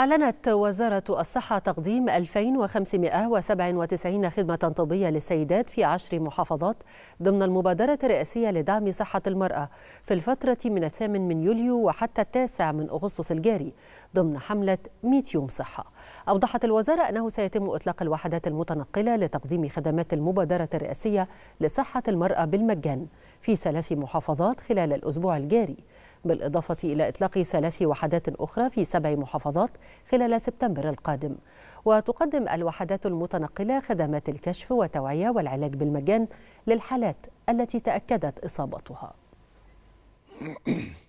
أعلنت وزارة الصحة تقديم 2597 خدمة طبية للسيدات في عشر محافظات ضمن المبادرة الرئاسية لدعم صحة المرأة في الفترة من الثامن من يوليو وحتى التاسع من أغسطس الجاري ضمن حملة 100 يوم صحة أوضحت الوزارة أنه سيتم إطلاق الوحدات المتنقلة لتقديم خدمات المبادرة الرئاسية لصحة المرأة بالمجان في ثلاث محافظات خلال الأسبوع الجاري بالإضافة إلى إطلاق ثلاث وحدات أخرى في سبع محافظات خلال سبتمبر القادم وتقدم الوحدات المتنقلة خدمات الكشف والتوعية والعلاج بالمجان للحالات التي تأكدت إصابتها